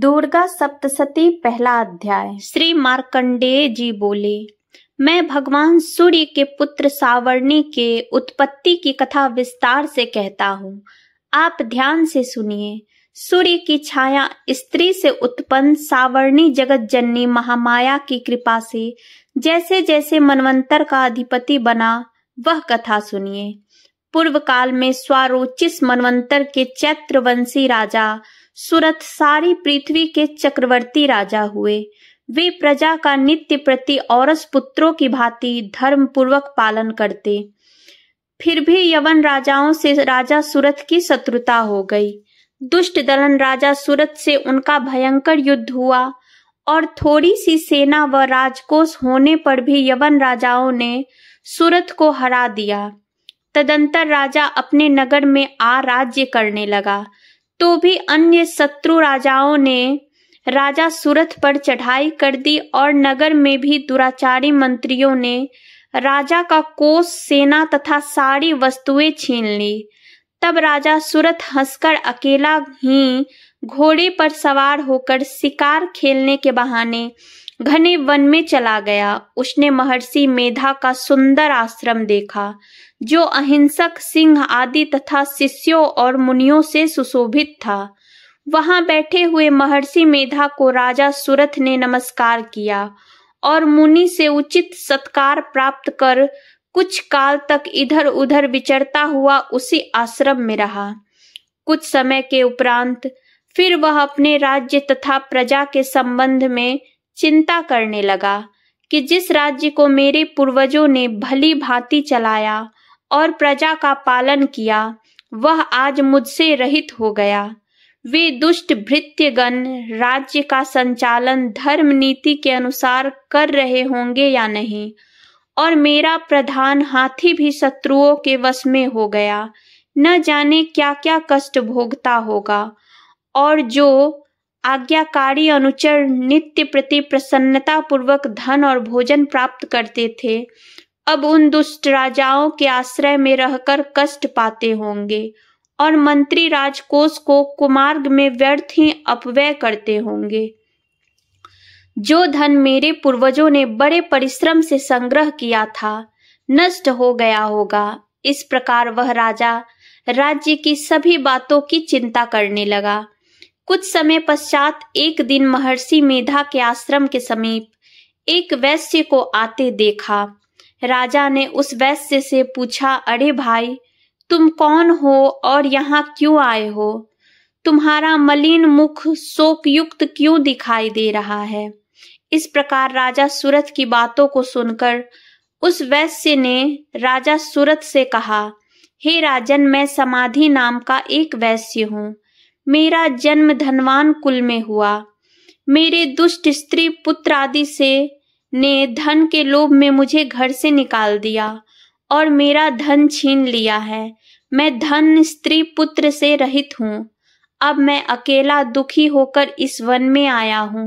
दुर्गा सप्तशती पहला अध्याय श्री मार्कंडेय जी बोले मैं भगवान सूर्य के पुत्र सावर्णी के उत्पत्ति की कथा विस्तार से कहता हूँ आप ध्यान से सुनिए सूर्य की छाया स्त्री से उत्पन्न सावर्णी जगत जननी महामाया की कृपा से जैसे जैसे मनवंतर का अधिपति बना वह कथा सुनिए पूर्व काल में स्वरोचिस मनवंतर के चैत्रवंशी राजा सूरत सारी पृथ्वी के चक्रवर्ती राजा हुए वे प्रजा का नित्य प्रति औरस पुत्रों की भांति धर्म पूर्वक पालन करते फिर भी यवन राजाओं से राजा सूरत की शत्रुता हो गई दुष्ट दलन राजा सूरत से उनका भयंकर युद्ध हुआ और थोड़ी सी सेना व राजकोष होने पर भी यवन राजाओं ने सूरत को हरा दिया तदंतर राजा अपने नगर में आ राज्य करने लगा तो भी अन्य शत्रु राजाओं ने राजा सूरत पर चढ़ाई कर दी और नगर में भी दुराचारी मंत्रियों ने राजा का कोष सेना तथा सारी वस्तुएं छीन ली तब राजा सूरत हंसकर अकेला ही घोड़े पर सवार होकर शिकार खेलने के बहाने घने वन में चला गया उसने महर्षि मेधा का सुंदर आश्रम देखा जो अहिंसक सिंह आदि तथा शिष्यों और मुनियों से सुशोभित था वहां बैठे हुए महर्षि मेधा को राजा सुरथ ने नमस्कार किया और मुनि से उचित सत्कार प्राप्त कर कुछ काल तक इधर उधर विचरता हुआ उसी आश्रम में रहा कुछ समय के उपरांत फिर वह अपने राज्य तथा प्रजा के संबंध में चिंता करने लगा कि जिस राज्य को मेरे पूर्वजों ने भली भांति चलाया और प्रजा का पालन किया वह आज मुझसे रहित हो गया वे दुष्ट भृत्यगण राज्य का संचालन धर्म नीति के अनुसार कर रहे होंगे या नहीं और मेरा प्रधान हाथी भी शत्रुओं के वश में हो गया न जाने क्या क्या कष्ट भोगता होगा और जो आज्ञाकारी अनुचर नित्य प्रति प्रसन्नता पूर्वक धन और भोजन प्राप्त करते थे अब उन दुष्ट राजाओं के आश्रय में रहकर कष्ट पाते होंगे और मंत्री राजकोष को कुमार्ग में व्यर्थ ही अपव्यय करते होंगे जो धन मेरे पूर्वजों ने बड़े परिश्रम से संग्रह किया था नष्ट हो गया होगा इस प्रकार वह राजा राज्य की सभी बातों की चिंता करने लगा कुछ समय पश्चात एक दिन महर्षि मेधा के आश्रम के समीप एक वैश्य को आते देखा राजा ने उस वैश्य से पूछा अरे भाई तुम कौन हो और यहाँ क्यों आए हो तुम्हारा मलिन मुख शोक युक्त क्यों दिखाई दे रहा है इस प्रकार राजा सूरत की बातों को सुनकर उस वैश्य ने राजा सूरत से कहा हे राजन मैं समाधि नाम का एक वैश्य हूँ मेरा जन्म धनवान कुल में हुआ मेरे दुष्ट स्त्री पुत्र आदि से ने धन के लोभ में मुझे घर से निकाल दिया और मेरा धन छीन लिया है मैं धन स्त्री पुत्र से रहित हूँ अब मैं अकेला दुखी होकर इस वन में आया हूँ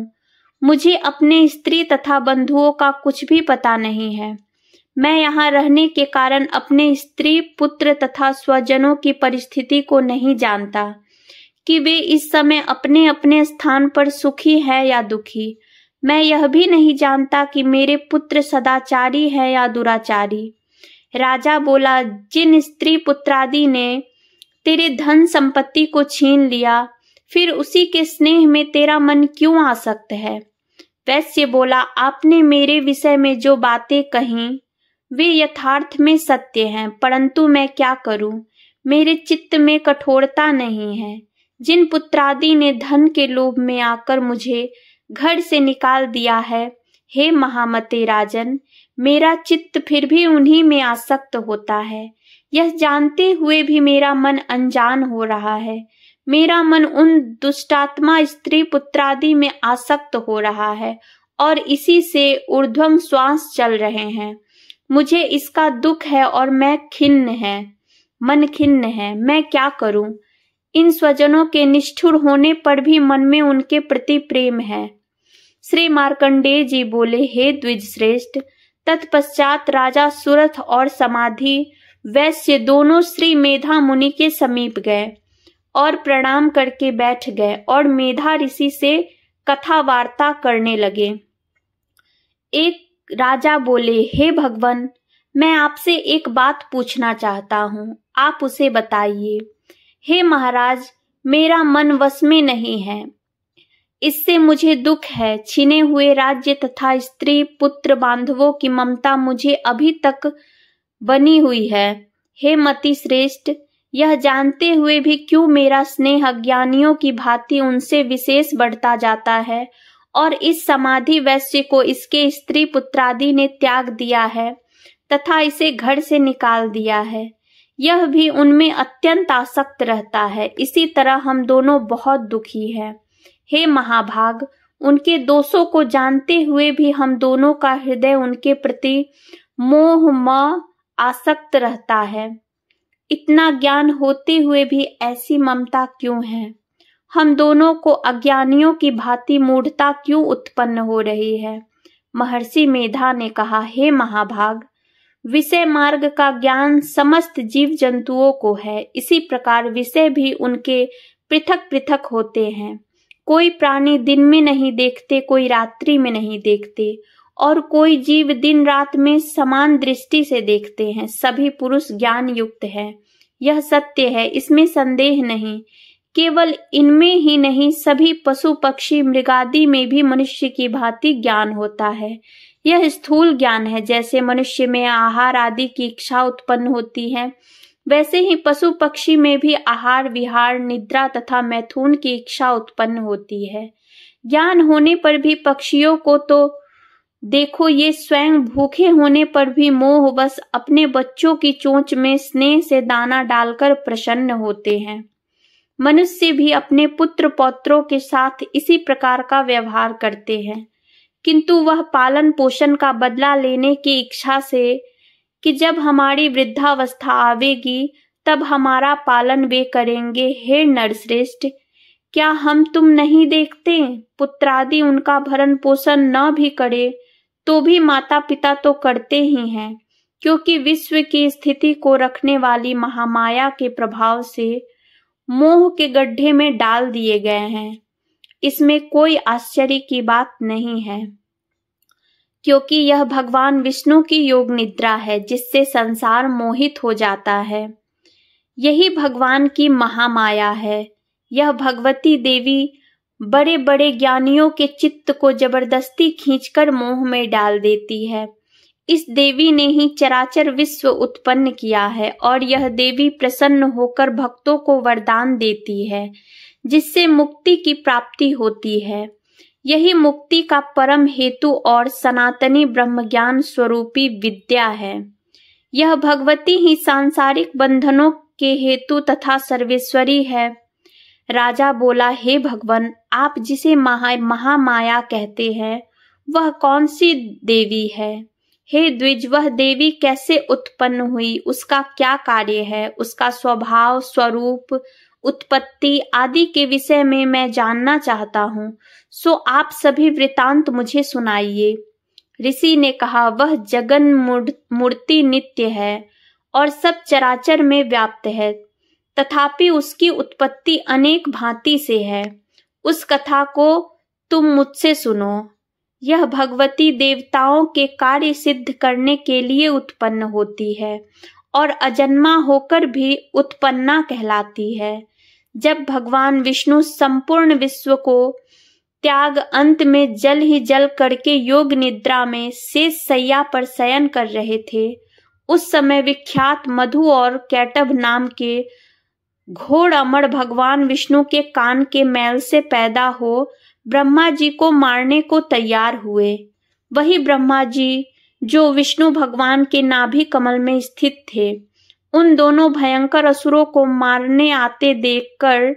मुझे अपने स्त्री तथा बंधुओं का कुछ भी पता नहीं है मैं यहाँ रहने के कारण अपने स्त्री पुत्र तथा स्वजनों की परिस्थिति को नहीं जानता कि वे इस समय अपने अपने स्थान पर सुखी है या दुखी मैं यह भी नहीं जानता कि मेरे पुत्र सदाचारी है या दुराचारी राजा बोला जिन स्त्री पुत्रादि ने तेरे धन संपत्ति को छीन लिया फिर उसी के स्नेह में तेरा मन क्यों आसक्त है वैश्य बोला आपने मेरे विषय में जो बातें कही वे यथार्थ में सत्य हैं परंतु मैं क्या करूं मेरे चित्त में कठोरता नहीं है जिन पुत्रादि ने धन के लोभ में आकर मुझे घर से निकाल दिया है हे महामते राजन मेरा चित्त फिर भी उन्हीं में आसक्त होता है यह जानते हुए भी मेरा मन अनजान हो रहा है मेरा मन उन दुष्टात्मा स्त्री पुत्रादि में आसक्त हो रहा है और इसी से ऊर्ध्वम श्वास चल रहे हैं मुझे इसका दुख है और मैं खिन्न है मन खिन्न है मैं क्या करूं इन स्वजनों के निष्ठुर होने पर भी मन में उनके प्रति प्रेम है श्री मार्कंडेय जी बोले हे द्विज श्रेष्ठ तत्पश्चात राजा सुरथ और समाधि वैश्य दोनों श्री मेधा मुनि के समीप गए और प्रणाम करके बैठ गए और मेधा ऋषि से कथा वार्ता करने लगे एक राजा बोले हे भगवान मैं आपसे एक बात पूछना चाहता हूँ आप उसे बताइए हे महाराज मेरा मन वस में नहीं है इससे मुझे दुख है छिने हुए राज्य तथा स्त्री पुत्र बांधवों की ममता मुझे अभी तक बनी हुई है हे मति श्रेष्ठ यह जानते हुए भी क्यों मेरा स्नेह अज्ञानियों की भांति उनसे विशेष बढ़ता जाता है और इस समाधि वैश्य को इसके स्त्री पुत्रादि ने त्याग दिया है तथा इसे घर से निकाल दिया है यह भी उनमें अत्यंत आसक्त रहता है इसी तरह हम दोनों बहुत दुखी है हे महाभाग उनके दोषों को जानते हुए भी हम दोनों का हृदय उनके प्रति मोह म आसक्त रहता है इतना ज्ञान होते हुए भी ऐसी ममता क्यों है हम दोनों को अज्ञानियों की भांति मूढ़ता क्यों उत्पन्न हो रही है महर्षि मेधा ने कहा हे महाभाग विषय मार्ग का ज्ञान समस्त जीव जंतुओं को है इसी प्रकार विषय भी उनके पृथक पृथक होते हैं कोई प्राणी दिन में नहीं देखते कोई रात्रि में नहीं देखते और कोई जीव दिन रात में समान दृष्टि से देखते हैं सभी पुरुष ज्ञान युक्त है यह सत्य है इसमें संदेह नहीं केवल इनमें ही नहीं सभी पशु पक्षी मृगादि में भी मनुष्य की भांति ज्ञान होता है यह स्थूल ज्ञान है जैसे मनुष्य में आहार आदि की इच्छा उत्पन्न होती है वैसे ही पशु पक्षी में भी आहार विहार निद्रा तथा मैथुन की इच्छा उत्पन्न होती है ज्ञान होने पर भी पक्षियों को तो देखो ये स्वयं भूखे होने पर भी मोह बस अपने बच्चों की चोंच में स्नेह से दाना डालकर प्रसन्न होते हैं मनुष्य भी अपने पुत्र पौत्रों के साथ इसी प्रकार का व्यवहार करते हैं किंतु वह पालन पोषण का बदला लेने की इच्छा से कि जब हमारी वृद्धावस्था आवेगी तब हमारा पालन वे करेंगे हे नरश्रेष्ठ क्या हम तुम नहीं देखते पुत्रादि उनका भरण पोषण न भी करे तो भी माता पिता तो करते ही हैं क्योंकि विश्व की स्थिति को रखने वाली महामाया के प्रभाव से मोह के गड्ढे में डाल दिए गए हैं इसमें कोई आश्चर्य की बात नहीं है क्योंकि यह भगवान विष्णु की योग निद्रा है जिससे संसार मोहित हो जाता है यही भगवान की महामाया है यह भगवती देवी बड़े बड़े ज्ञानियों के चित्त को जबरदस्ती खींचकर मोह में डाल देती है इस देवी ने ही चराचर विश्व उत्पन्न किया है और यह देवी प्रसन्न होकर भक्तों को वरदान देती है जिससे मुक्ति की प्राप्ति होती है यही मुक्ति का परम हेतु और सनातनी ब्रह्मज्ञान स्वरूपी विद्या है यह भगवती ही सांसारिक बंधनों के हेतु तथा सर्वेश्वरी है राजा बोला हे भगवान आप जिसे महा महामाया कहते हैं वह कौन सी देवी है हे द्विज वह देवी कैसे उत्पन्न हुई उसका क्या कार्य है उसका स्वभाव स्वरूप उत्पत्ति आदि के विषय में मैं जानना चाहता हूँ सो आप सभी वृतांत मुझे सुनाइए ऋषि ने कहा वह जगन मूर्ति नित्य है और सब चराचर में व्याप्त है तथापि उसकी उत्पत्ति अनेक भांति से है उस कथा को तुम मुझसे सुनो यह भगवती देवताओं के कार्य सिद्ध करने के लिए उत्पन्न होती है और अजन्मा होकर भी उत्पन्ना कहलाती है जब भगवान विष्णु संपूर्ण विश्व को त्याग अंत में जल ही जल करके योग निद्रा में शेष सैया पर शयन कर रहे थे उस समय विख्यात मधु और कैटभ नाम के घोर अमर भगवान विष्णु के कान के मैल से पैदा हो ब्रह्मा जी को मारने को तैयार हुए वही ब्रह्मा जी जो विष्णु भगवान के नाभि कमल में स्थित थे उन दोनों भयंकर असुरों को मारने आते देखकर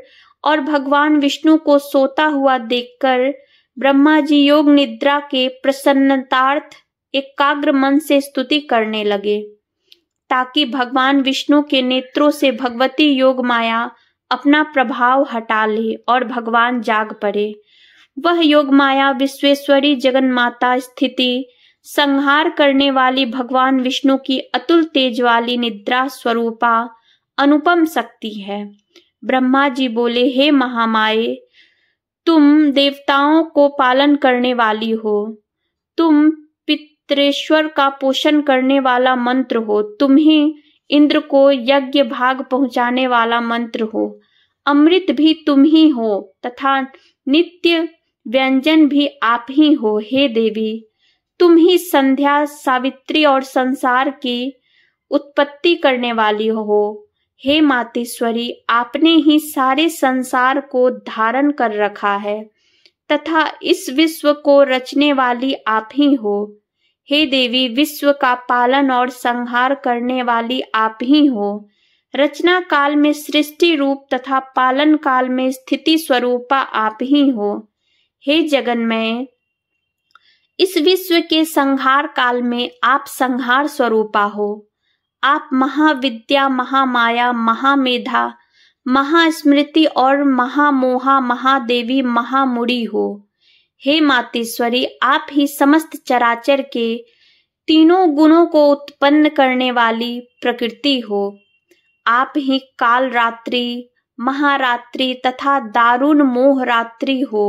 और भगवान विष्णु को सोता हुआ देखकर ब्रह्मा जी योग निद्रा के प्रसन्नतार्थ एकाग्र मन से स्तुति करने लगे ताकि भगवान विष्णु के नेत्रों से भगवती योग माया अपना प्रभाव हटा ले और भगवान जाग पड़े वह योग माया विश्वेश्वरी जगन माता स्थिति संहार करने वाली भगवान विष्णु की अतुल तेज वाली निद्रा स्वरूपा अनुपम शक्ति है ब्रह्मा जी बोले हे महामाए तुम देवताओं को पालन करने वाली हो तुम पितरेश्वर का पोषण करने वाला मंत्र हो तुम ही इंद्र को यज्ञ भाग पहुंचाने वाला मंत्र हो अमृत भी तुम ही हो तथा नित्य व्यंजन भी आप ही हो हे देवी तुम ही संध्या सावित्री और संसार की उत्पत्ति करने वाली हो हे मातेश्वरी आपने ही सारे संसार को धारण कर रखा है तथा इस विश्व को रचने वाली आप ही हो हे देवी विश्व का पालन और संहार करने वाली आप ही हो रचना काल में सृष्टि रूप तथा पालन काल में स्थिति स्वरूपा आप ही हो हे जगन्मय इस विश्व के संहार काल में आप संहार स्वरूपा हो आप महाविद्या महामाया महामेधा महास्मृति और महामोहा महादेवी महामुड़ी हो हे मातेश्वरी आप ही समस्त चराचर के तीनों गुणों को उत्पन्न करने वाली प्रकृति हो आप ही काल रात्रि महारात्रि तथा दारुण मोह रात्रि हो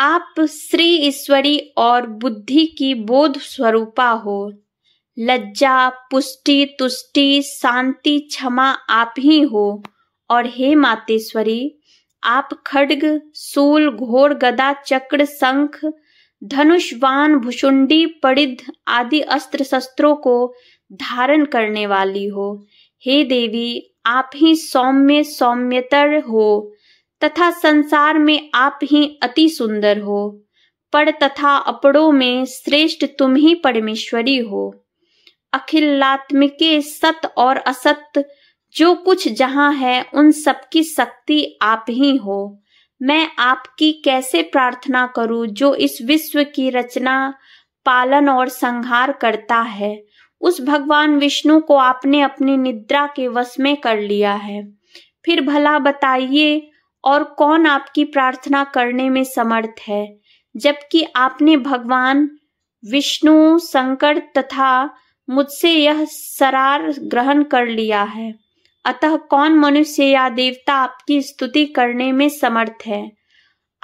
आप श्री ईश्वरी और बुद्धि की बोध स्वरूपा हो लज्जा पुष्टि तुष्टि शांति क्षमा आप ही हो और हे मातेश्वरी आप खड्ग सूल घोर गदा चक्र शंख वान भुषुंडी परिध आदि अस्त्र शस्त्रों को धारण करने वाली हो हे देवी आप ही सौम्य सौम्यतर हो तथा संसार में आप ही अति सुंदर हो पर तथा अपड़ों में श्रेष्ठ तुम ही परमेश्वरी हो अखिलात्मिके सत और असत जो कुछ जहाँ है उन सबकी शक्ति आप ही हो मैं आपकी कैसे प्रार्थना करूं जो इस विश्व की रचना पालन और संहार करता है उस भगवान विष्णु को आपने अपनी निद्रा के वश में कर लिया है फिर भला बताइए और कौन आपकी प्रार्थना करने में समर्थ है जबकि आपने भगवान विष्णु शंकर तथा मुझसे यह सरार ग्रहण कर लिया है अतः कौन मनुष्य या देवता आपकी स्तुति करने में समर्थ है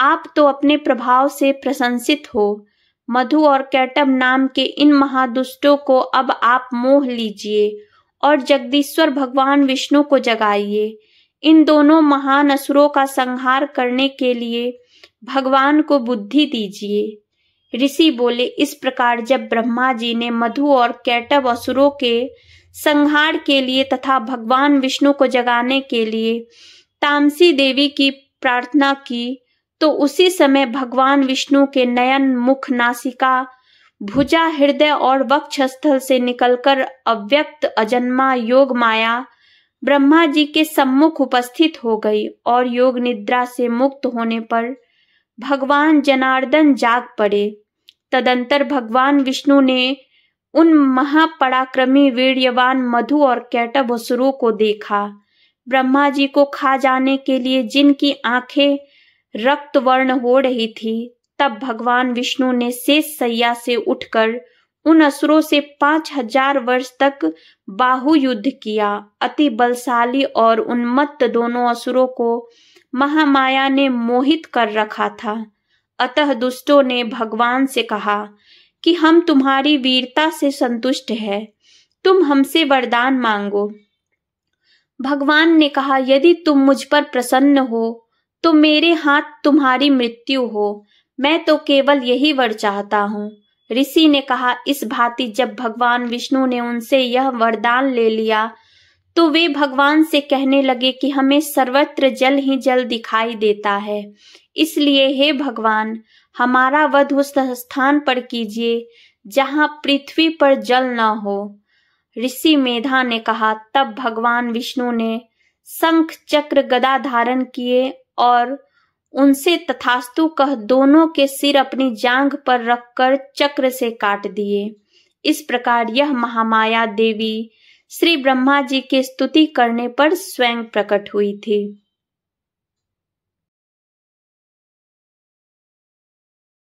आप तो अपने प्रभाव से प्रशंसित हो मधु और कैटम नाम के इन महादुष्टों को अब आप मोह लीजिए और जगदीश्वर भगवान विष्णु को जगाइए इन दोनों महान असुरों का संहार करने के लिए भगवान को बुद्धि दीजिए ऋषि बोले इस प्रकार जब ब्रह्मा जी ने मधु और कैटव असुरों के संहार के लिए तथा भगवान विष्णु को जगाने के लिए तामसी देवी की प्रार्थना की तो उसी समय भगवान विष्णु के नयन मुख नासिका भुजा हृदय और वक्ष स्थल से निकलकर अव्यक्त अजन्मा योग माया ब्रह्मा जी के सम्मुख उपस्थित हो गई और योग निद्रा से मुक्त होने पर भगवान जनार्दन जाग पड़े तदंतर भगवान विष्णु ने उन महापराक्रमी वीर्यवान मधु और कैटब असुरों को देखा ब्रह्मा जी को खा जाने के लिए जिनकी आंखें रक्त वर्ण हो रही थी तब भगवान विष्णु ने शेष सैया से उठकर उन असुरों से पांच हजार वर्ष तक बाहु युद्ध किया अति बलशाली और उन्मत्त दोनों असुरों को महामाया ने मोहित कर रखा था अतः दुष्टों ने भगवान से कहा कि हम तुम्हारी वीरता से संतुष्ट है तुम हमसे वरदान मांगो भगवान ने कहा यदि तुम मुझ पर प्रसन्न हो तो मेरे हाथ तुम्हारी मृत्यु हो मैं तो केवल यही वर चाहता हूँ ऋषि ने कहा इस भांति जब भगवान विष्णु ने उनसे यह वरदान ले लिया तो वे भगवान से कहने लगे कि हमें सर्वत्र जल ही जल दिखाई देता है इसलिए हे भगवान हमारा वध उस स्थान पर कीजिए जहाँ पृथ्वी पर जल न हो ऋषि मेधा ने कहा तब भगवान विष्णु ने शंख चक्र गदा धारण किए और उनसे तथास्तु कह दोनों के सिर अपनी जांग पर रखकर चक्र से काट दिए इस प्रकार यह महामाया देवी श्री ब्रह्मा जी के स्तुति करने पर स्वयं प्रकट हुई थी